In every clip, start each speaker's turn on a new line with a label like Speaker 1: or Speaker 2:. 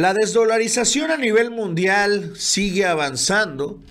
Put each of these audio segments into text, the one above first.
Speaker 1: La desdolarización a nivel mundial sigue avanzando.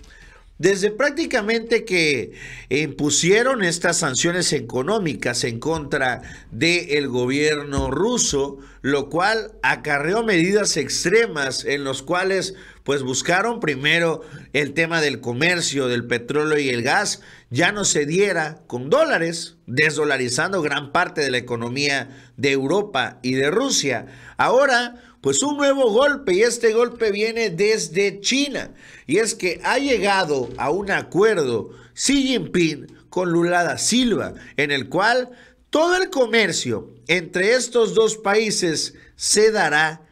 Speaker 1: Desde prácticamente que eh, impusieron estas sanciones económicas en contra del gobierno ruso, lo cual acarreó medidas extremas en los cuales pues buscaron primero el tema del comercio, del petróleo y el gas, ya no se diera con dólares, desdolarizando gran parte de la economía de Europa y de Rusia. Ahora pues un nuevo golpe y este golpe viene desde China. Y es que ha llegado a un acuerdo Xi Jinping con Lula da Silva, en el cual todo el comercio entre estos dos países se dará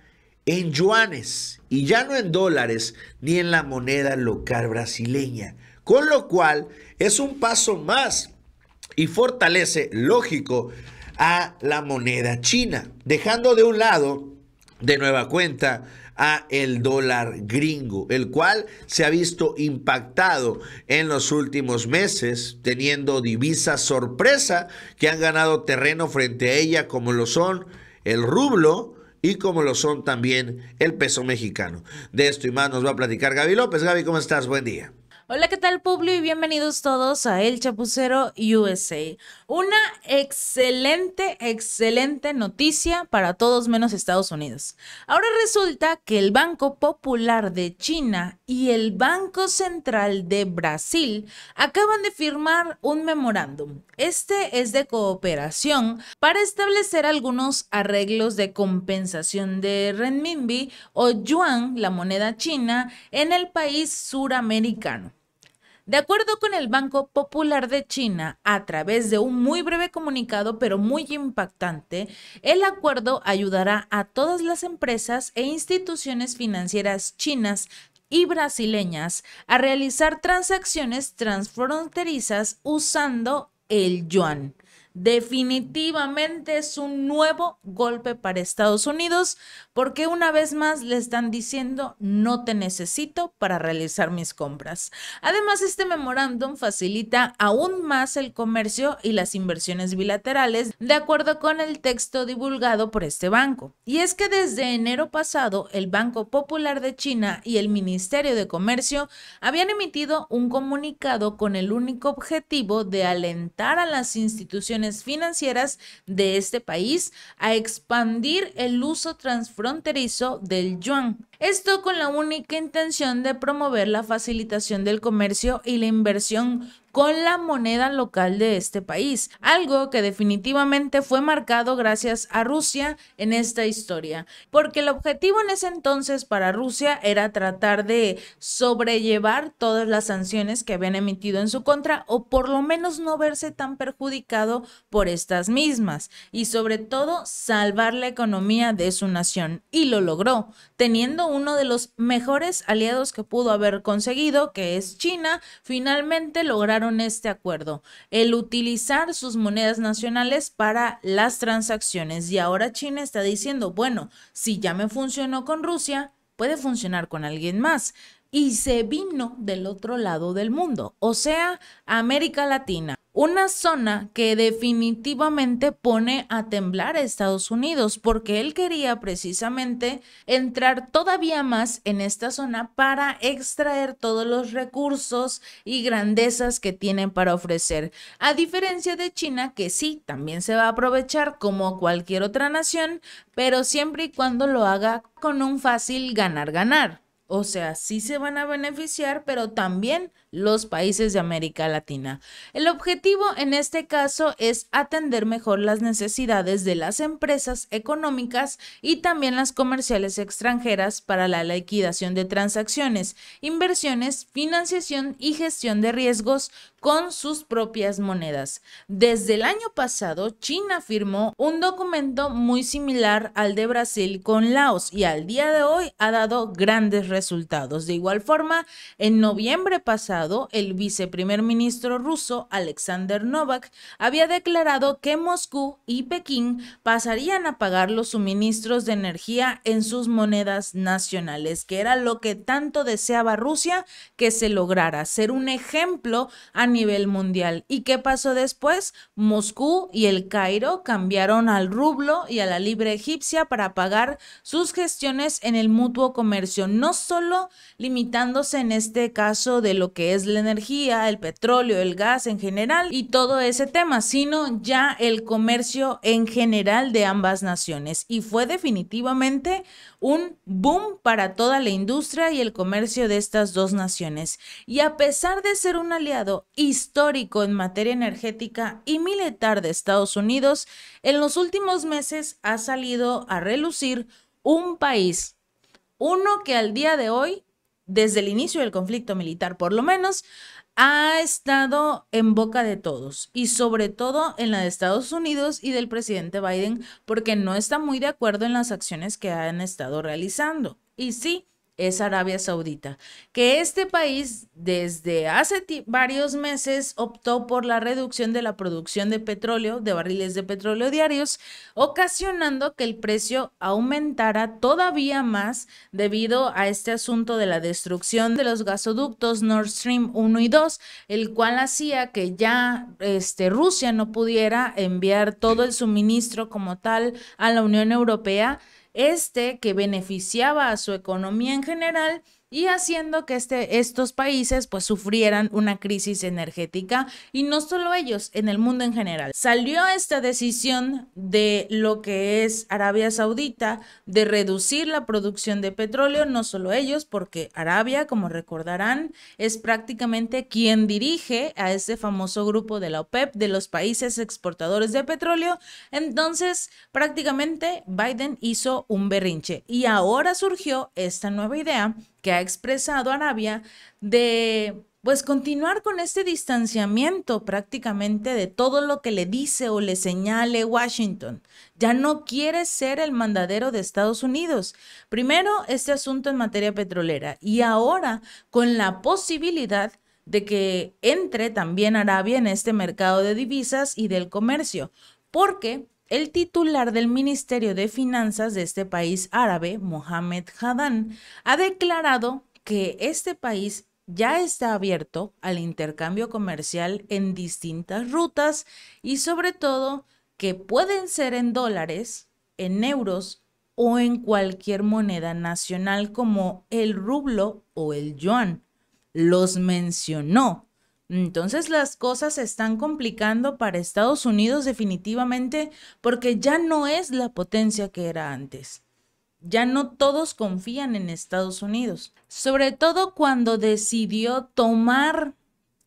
Speaker 1: en yuanes y ya no en dólares ni en la moneda local brasileña. Con lo cual es un paso más y fortalece, lógico, a la moneda china, dejando de un lado de nueva cuenta a el dólar gringo, el cual se ha visto impactado en los últimos meses, teniendo divisas sorpresa que han ganado terreno frente a ella, como lo son el rublo y como lo son también el peso mexicano. De esto y más nos va a platicar Gaby López. Gaby, ¿cómo estás? Buen día.
Speaker 2: Hola, ¿qué tal, Publio? Y bienvenidos todos a El Chapucero USA. Una excelente, excelente noticia para todos menos Estados Unidos. Ahora resulta que el Banco Popular de China y el Banco Central de Brasil acaban de firmar un memorándum. Este es de cooperación para establecer algunos arreglos de compensación de renminbi o yuan, la moneda china, en el país suramericano. De acuerdo con el Banco Popular de China, a través de un muy breve comunicado pero muy impactante, el acuerdo ayudará a todas las empresas e instituciones financieras chinas y brasileñas a realizar transacciones transfronterizas usando el yuan definitivamente es un nuevo golpe para Estados Unidos porque una vez más le están diciendo no te necesito para realizar mis compras. Además, este memorándum facilita aún más el comercio y las inversiones bilaterales de acuerdo con el texto divulgado por este banco. Y es que desde enero pasado el Banco Popular de China y el Ministerio de Comercio habían emitido un comunicado con el único objetivo de alentar a las instituciones financieras de este país a expandir el uso transfronterizo del yuan esto con la única intención de promover la facilitación del comercio y la inversión con la moneda local de este país, algo que definitivamente fue marcado gracias a Rusia en esta historia, porque el objetivo en ese entonces para Rusia era tratar de sobrellevar todas las sanciones que habían emitido en su contra o por lo menos no verse tan perjudicado por estas mismas y sobre todo salvar la economía de su nación y lo logró, teniendo uno de los mejores aliados que pudo haber conseguido, que es China, finalmente lograron este acuerdo, el utilizar sus monedas nacionales para las transacciones. Y ahora China está diciendo, bueno, si ya me funcionó con Rusia, puede funcionar con alguien más. Y se vino del otro lado del mundo, o sea, América Latina. Una zona que definitivamente pone a temblar a Estados Unidos porque él quería precisamente entrar todavía más en esta zona para extraer todos los recursos y grandezas que tienen para ofrecer. A diferencia de China, que sí, también se va a aprovechar como cualquier otra nación, pero siempre y cuando lo haga con un fácil ganar-ganar. O sea, sí se van a beneficiar, pero también los países de América Latina. El objetivo en este caso es atender mejor las necesidades de las empresas económicas y también las comerciales extranjeras para la liquidación de transacciones, inversiones, financiación y gestión de riesgos con sus propias monedas. Desde el año pasado, China firmó un documento muy similar al de Brasil con Laos y al día de hoy ha dado grandes resultados. De igual forma, en noviembre pasado, el viceprimer ministro ruso Alexander Novak había declarado que Moscú y Pekín pasarían a pagar los suministros de energía en sus monedas nacionales, que era lo que tanto deseaba Rusia que se lograra, ser un ejemplo a nivel mundial. ¿Y qué pasó después? Moscú y el Cairo cambiaron al rublo y a la libre egipcia para pagar sus gestiones en el mutuo comercio, no solo limitándose en este caso de lo que es la energía, el petróleo, el gas en general y todo ese tema, sino ya el comercio en general de ambas naciones. Y fue definitivamente un boom para toda la industria y el comercio de estas dos naciones. Y a pesar de ser un aliado histórico en materia energética y militar de Estados Unidos, en los últimos meses ha salido a relucir un país, uno que al día de hoy, desde el inicio del conflicto militar por lo menos, ha estado en boca de todos y sobre todo en la de Estados Unidos y del presidente Biden porque no está muy de acuerdo en las acciones que han estado realizando. Y sí, es Arabia Saudita, que este país desde hace varios meses optó por la reducción de la producción de petróleo, de barriles de petróleo diarios, ocasionando que el precio aumentara todavía más debido a este asunto de la destrucción de los gasoductos Nord Stream 1 y 2, el cual hacía que ya este, Rusia no pudiera enviar todo el suministro como tal a la Unión Europea este, que beneficiaba a su economía en general, y haciendo que este, estos países pues sufrieran una crisis energética y no solo ellos, en el mundo en general. Salió esta decisión de lo que es Arabia Saudita de reducir la producción de petróleo, no solo ellos, porque Arabia, como recordarán, es prácticamente quien dirige a este famoso grupo de la OPEP, de los países exportadores de petróleo. Entonces, prácticamente Biden hizo un berrinche y ahora surgió esta nueva idea que ha expresado Arabia de pues continuar con este distanciamiento prácticamente de todo lo que le dice o le señale Washington. Ya no quiere ser el mandadero de Estados Unidos. Primero, este asunto en materia petrolera y ahora con la posibilidad de que entre también Arabia en este mercado de divisas y del comercio, porque el titular del Ministerio de Finanzas de este país árabe, Mohamed Haddad, ha declarado que este país ya está abierto al intercambio comercial en distintas rutas y sobre todo que pueden ser en dólares, en euros o en cualquier moneda nacional como el rublo o el yuan. Los mencionó entonces las cosas se están complicando para Estados Unidos definitivamente porque ya no es la potencia que era antes. Ya no todos confían en Estados Unidos, sobre todo cuando decidió tomar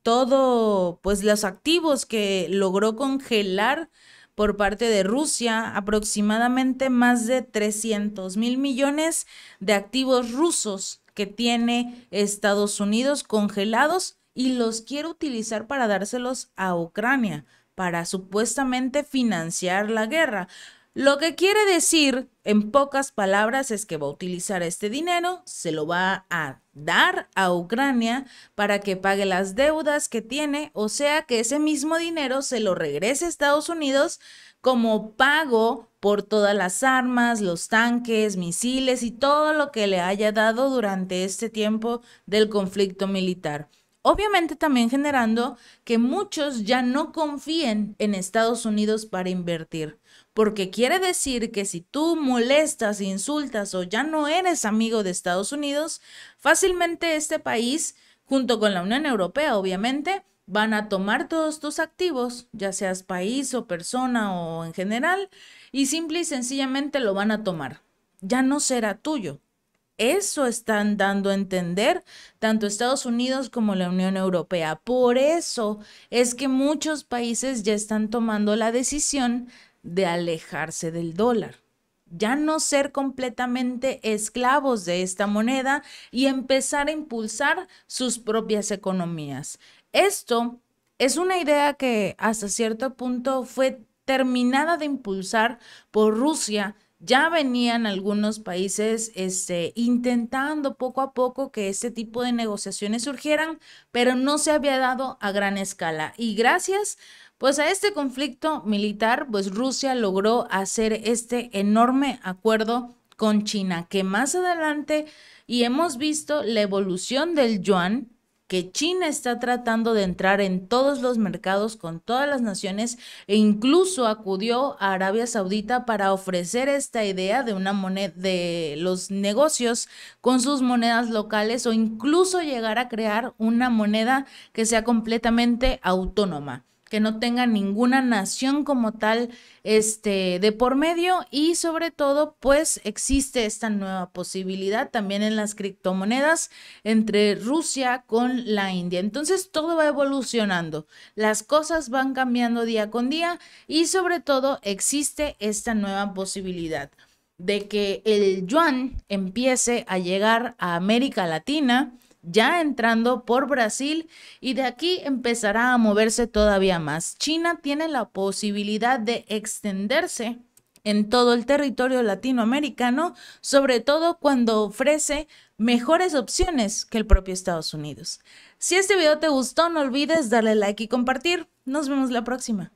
Speaker 2: todo, pues los activos que logró congelar por parte de Rusia, aproximadamente más de 300 mil millones de activos rusos que tiene Estados Unidos congelados y los quiere utilizar para dárselos a Ucrania, para supuestamente financiar la guerra. Lo que quiere decir, en pocas palabras, es que va a utilizar este dinero, se lo va a dar a Ucrania para que pague las deudas que tiene, o sea que ese mismo dinero se lo regrese a Estados Unidos como pago por todas las armas, los tanques, misiles y todo lo que le haya dado durante este tiempo del conflicto militar. Obviamente también generando que muchos ya no confíen en Estados Unidos para invertir, porque quiere decir que si tú molestas, insultas o ya no eres amigo de Estados Unidos, fácilmente este país, junto con la Unión Europea, obviamente, van a tomar todos tus activos, ya seas país o persona o en general, y simple y sencillamente lo van a tomar. Ya no será tuyo. Eso están dando a entender tanto Estados Unidos como la Unión Europea. Por eso es que muchos países ya están tomando la decisión de alejarse del dólar ya no ser completamente esclavos de esta moneda y empezar a impulsar sus propias economías. Esto es una idea que hasta cierto punto fue terminada de impulsar por Rusia ya venían algunos países este, intentando poco a poco que este tipo de negociaciones surgieran, pero no se había dado a gran escala. Y gracias pues a este conflicto militar, pues Rusia logró hacer este enorme acuerdo con China, que más adelante, y hemos visto la evolución del yuan, que China está tratando de entrar en todos los mercados con todas las naciones e incluso acudió a Arabia Saudita para ofrecer esta idea de una moneda de los negocios con sus monedas locales o incluso llegar a crear una moneda que sea completamente autónoma que no tenga ninguna nación como tal este, de por medio y sobre todo pues existe esta nueva posibilidad también en las criptomonedas entre Rusia con la India. Entonces todo va evolucionando, las cosas van cambiando día con día y sobre todo existe esta nueva posibilidad de que el yuan empiece a llegar a América Latina ya entrando por Brasil y de aquí empezará a moverse todavía más. China tiene la posibilidad de extenderse en todo el territorio latinoamericano, sobre todo cuando ofrece mejores opciones que el propio Estados Unidos. Si este video te gustó, no olvides darle like y compartir. Nos vemos la próxima.